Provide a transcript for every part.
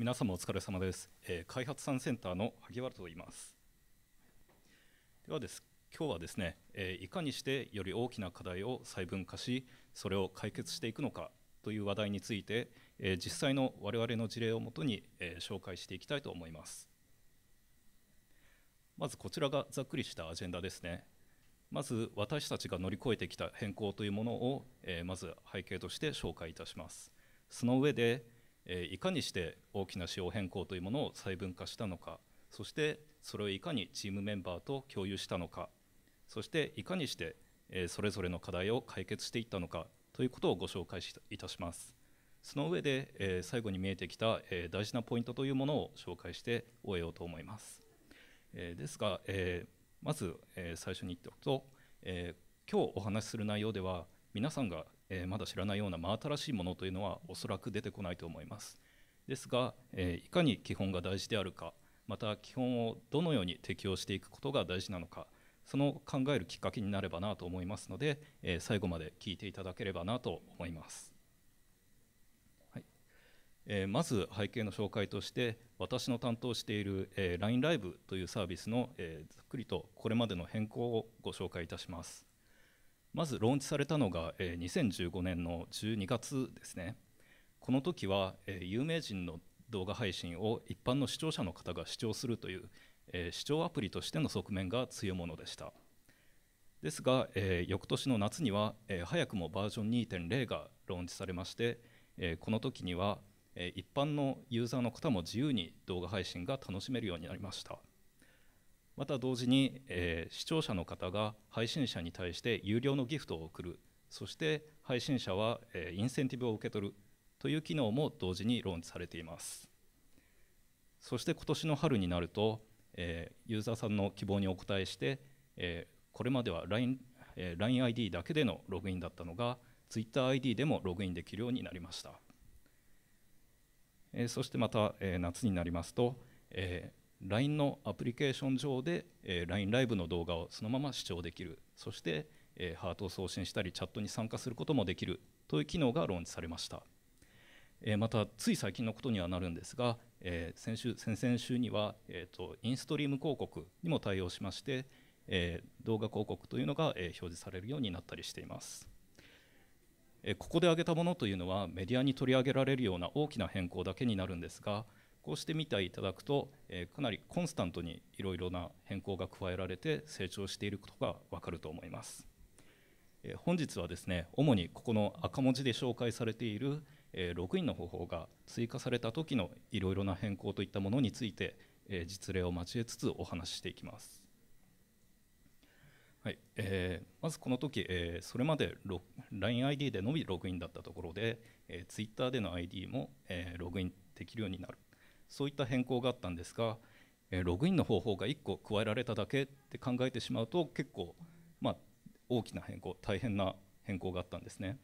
皆様お疲れ様です、えー、開発んセンターの萩原と言いますではです今日はですね、えー、いかにしてより大きな課題を細分化しそれを解決していくのかという話題について、えー、実際の我々の事例をもとに、えー、紹介していきたいと思いますまずこちらがざっくりしたアジェンダですねまず私たちが乗り越えてきた変更というものを、えまず背景として紹介いたしますその上でえー、いかにして大きな仕様変更というものを細分化したのかそしてそれをいかにチームメンバーと共有したのかそしていかにして、えー、それぞれの課題を解決していったのかということをご紹介いたしますその上で、えー、最後に見えてきた、えー、大事なポイントというものを紹介して終えようと思います、えですが、えまず、え最初に言っておくと、え今日お話しする内容では皆さんがえー、まだ知らないような真新しいものというのはおそらく出てこないと思います。ですが、えー、いかに基本が大事であるかまた基本をどのように適用していくことが大事なのかその考えるきっかけになればなと思いますので、えー、最後まで聞いていただければなと思います。はいえー、まず背景の紹介として私の担当している、えー、LINE ライブというサービスの、えー、ざっくりとこれまでの変更をご紹介いたします。まずローンチされたのが、2015年の12月ですねこの時は、有名人の動画配信を一般の視聴者の方が視聴するという、視聴アプリとしての側面が強いものでしたですが、えー、翌年の夏には、えー、早くもバージョン2.0がローンチされまして、えー、この時には、えー、一般のユーザーの方も自由に動画配信が楽しめるようになりましたまた同時に、えー、視聴者の方が配信者に対して有料のギフトを送るそして配信者は、えー、インセンティブを受け取るという機能も同時にローンチされていますそして今年の春になると、えー、ユーザーさんの希望にお応えして、えこれまでは LINE、え i n i d だけでのログインだったのが TwitterID でもログインできるようになりました、えそしてまた、え夏になりますと、え LINE のアプリケーション上で、え LINE ライブの動画をそのまま視聴できるそして、えハートを送信したりチャットに参加することもできるという機能がローンチされました、えまたつい最近のことにはなるんですが、え先週先々週には、えー、とインストリーム広告にも対応しまして、え動画広告というのが、え表示されるようになったりしていますここで挙げたものというのはメディアに取り上げられるような大きな変更だけになるんですが、こうして見ていただくと、えー、かなりコンスタントにいろいろな変更が加えられて成長していることが分かると思います。えー、本日はですね、主にここの赤文字で紹介されている、えー、ログインの方法が追加された時のいろいろな変更といったものについて、えー、実例を交えつつお話ししていきます。はいえー、まずこの時、えー、それまで LINEID でのみログインだったところで、えー、Twitter での ID も、えー、ログインできるようになるそういった変更があったんですが、えログインの方法が1個加えられただけって考えてしまうと結構、まあ、大きな変更大変な変更があったんですね。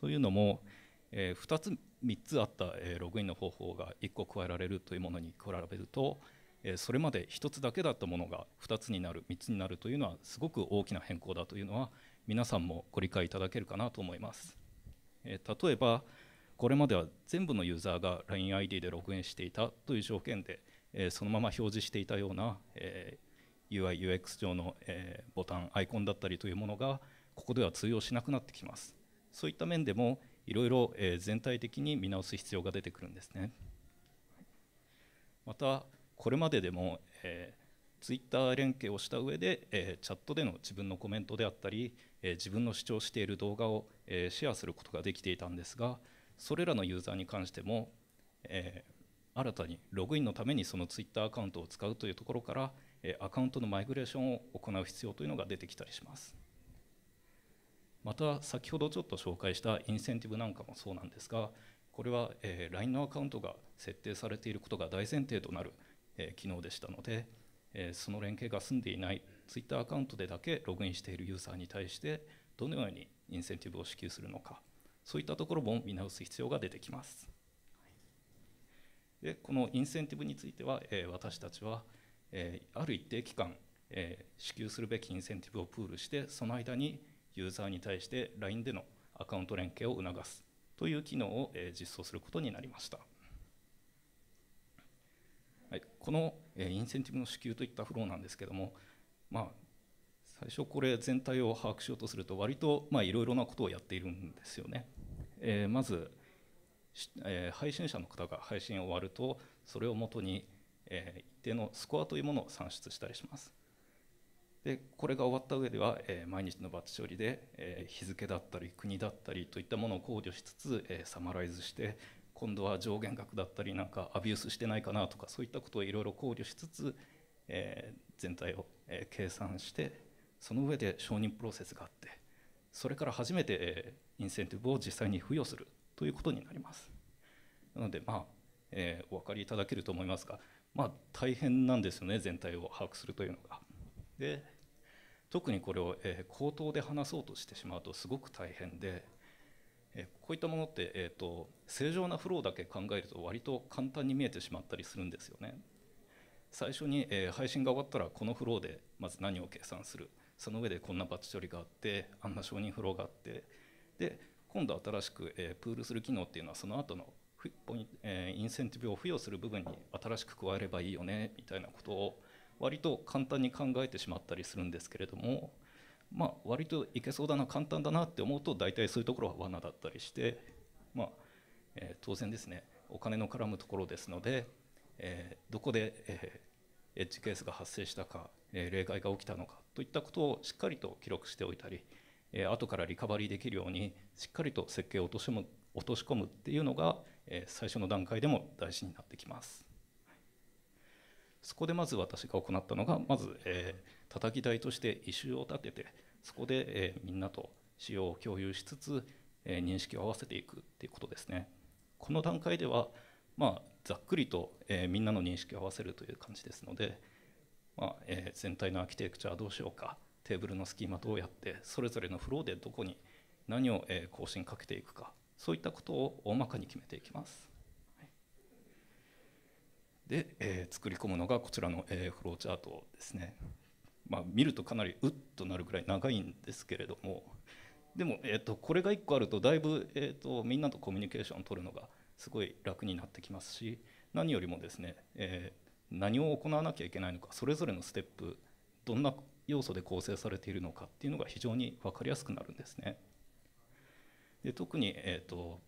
というのも、え2つ3つあった、えログインの方法が1個加えられるというものに比べると、えそれまで1つだけだったものが2つになる3つになるというのはすごく大きな変更だというのは皆さんもご理解いただけるかなと思います。え例えばこれまでは全部のユーザーが LINEID でログインしていたという条件で、えそのまま表示していたような、え UI、UX 上の、えボタン、アイコンだったりというものがここでは通用しなくなってきます。そういった面でもいろいろ全体的に見直す必要が出てくるんですね。またこれまででも、えー、ツイッター連携をした上で、えー、チャットでの自分のコメントであったり、えー、自分の主張している動画を、えー、シェアすることができていたんですが、それらのユーザーに関しても、えー、新たにログインのためにその Twitter アカウントを使うというところから、えー、アカウントのマイグレーションを行う必要というのが出てきたりします。また先ほどちょっと紹介したインセンティブなんかもそうなんですがこれは、えー、LINE のアカウントが設定されていることが大前提となる、え機能でしたので、えその連携が済んでいない Twitter アカウントでだけログインしているユーザーに対してどのようにインセンティブを支給するのかそういったところも見直す必要が出てきます。でこのインセンティブについては、え私たちは、えある一定期間、え支給するべきインセンティブをプールしてその間にユーザーに対して LINE でのアカウント連携を促すという機能を、え実装することになりました。はい、このインセンティブの支給といったフローなんですけども、まあ、最初これ全体を把握しようとすると割といろいろなことをやっているんですよね。えー、まず、えー、配信者の方が配信を終わるとそれをもとに、えー、一定のスコアというものを算出したりします。でこれが終わった上では、えー、毎日のバッチ処理で、えー、日付だったり国だったりといったものを考慮しつつ、えー、サマライズして今度は上限額だったりなんかアビュースしてないかなとかそういったことをいろいろ考慮しつつ、えー、全体を、えー、計算してその上で承認プロセスがあってそれから初めてインセンティブを実際に付与するということになりますなのでまあ、えー、お分かりいただけると思いますがまあ大変なんですよね全体を把握するというのがで特にこれを、えー、口頭で話そうとしてしまうとすごく大変で、えー、こういったものって、えーと、正常なフローだけ考えると割と簡単に見えてしまったりするんですよね最初に、えー、配信が終わったらこのフローでまず何を計算するその上でこんなバッチ処理があってあんな承認フローがあってで今度新しく、えー、プールする機能っていうのはその後のポイン、えー、インセンティブを付与する部分に新しく加えればいいよねみたいなことを割と簡単に考えてしまったりするんですけれども、まあ、割といけそうだな簡単だなって思うと大体そういうところは罠だったりして、まあえー、当然ですねお金の絡むところですので、えー、どこで、えー、エッジケースが発生したか、えー、例外が起きたのかといったことをしっかりと記録しておいたり、えー、後からリカバリーできるようにしっかりと設計を落としむ落とし込むっていうのが、えー、最初の段階でも大事になってきます。そこでまず私が行ったのがまず、えー、叩き台として異臭を立ててそこで、えー、みんなと仕様を共有しつつ、えー、認識を合わせていくっていうことですね。この段階では、まあ、ざっくりと、えー、みんなの認識を合わせるという感じですので、まあえー、全体のアーキテクチャはどうしようかテーブルのスキーマどうやってそれぞれのフローでどこに何を、えー、更新かけていくかそういったことを大まかに決めていきます。で、えー、作り込むのがこちらの、えー、フローチャートですね。まあ、見るとかなりうっとなるぐらい長いんですけれどもでも、えーと、これが1個あるとだいぶ、えーと、とみんなとコミュニケーションを取るのがすごい楽になってきますし何よりもですね、えー何を行わなきゃいけないのかそれぞれのステップどんな要素で構成されているのかっていうのが非常に分かりやすくなるんですね。で特に、えーと、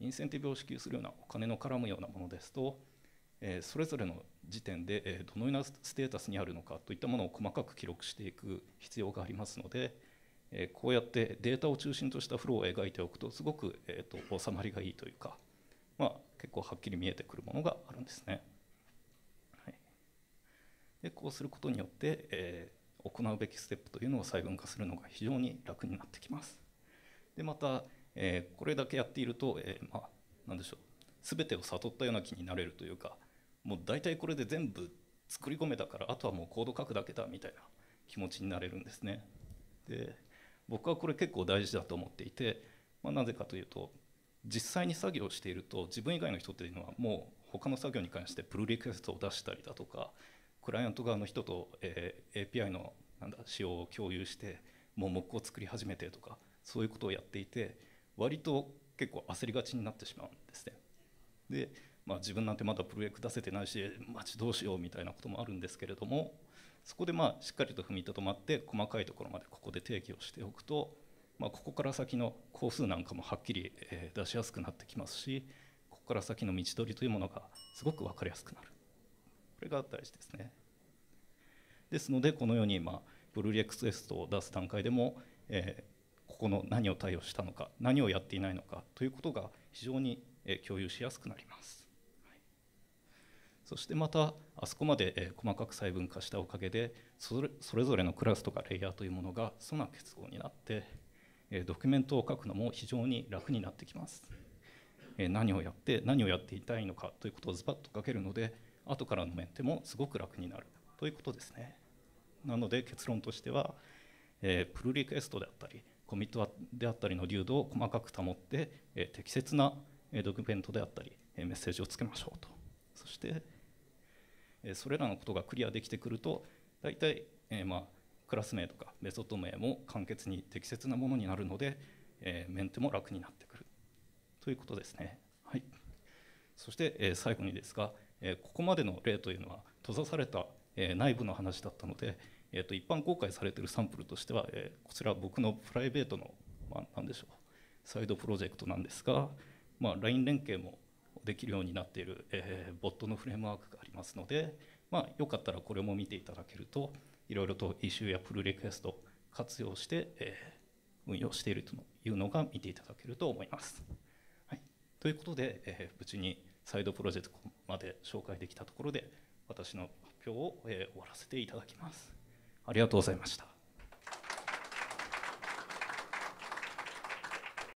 インセンティブを支給するようなお金の絡むようなものですと、えー、それぞれの時点で、えー、どのようなステータスにあるのかといったものを細かく記録していく必要がありますので、えー、こうやってデータを中心としたフローを描いておくとすごく、えーと、と収まりがいいというか、まあ、結構はっきり見えてくるものがあるんですね。行することによって、えー、行うべきステップというのを細分化するのが非常に楽になってきます。でまた、えー、これだけやっていると、えー、まあ何でしょう全てを悟ったような気になれるというかもう大体これで全部作り込めたからあとはもうコード書くだけだみたいな気持ちになれるんですね。で僕はこれ結構大事だと思っていて、まあ、なぜかというと実際に作業していると自分以外の人っていうのはもう他の作業に関してプルリクエストを出したりだとかクライアント側の人と、えー、API のなんだ仕様を共有してもう目を作り始めてとかそういうことをやっていて割と結構焦りがちになってしまうんですね。で、まあ、自分なんてまだプロジェクト出せてないし待ちどうしようみたいなこともあるんですけれどもそこでまあしっかりと踏みとどまって細かいところまでここで定義をしておくと、まあ、ここから先の工数なんかもはっきり出しやすくなってきますしここから先の道取りというものがすごく分かりやすくなる。これが大事ですねですのでこのように今ブルリクエストを出す段階でも、えー、ここの何を対応したのか何をやっていないのかということが非常に共有しやすくなります、はい、そしてまたあそこまで細かく細分化したおかげでそれそれぞれのクラスとかレイヤーというものが素な結合になってドキュメントを書くのも非常に楽になってきます何をやって何をやっていたいのかということをズバッと書けるので後からのメンテもすごく楽になるということですねなので結論としては、えー、プルリクエストであったりコミットであったりの流度を細かく保って、えー、適切なドキュメントであったり、えー、メッセージをつけましょうとそして、えー、それらのことがクリアできてくると大体、えー、まあクラス名とかメソッド名も簡潔に適切なものになるので、えー、メンテも楽になってくるということですね。はい、そして、えー、最後にですが、えここまでの例というのは閉ざされた、え内部の話だったので、えー、と一般公開されているサンプルとしては、えこちら僕のプライベートの、まあ、何でしょうサイドプロジェクトなんですが、まあ、LINE 連携もできるようになっている、えボットのフレームワークがありますので、まあ、よかったらこれも見ていただけるといろいろとイシューやプルリクエスト活用して、え運用しているというのが見ていただけると思います。はい、ということで、え無事にサイドプロジェクトまで紹介できたところで私の発表を、え終わらせていただきます。ありがとうございました。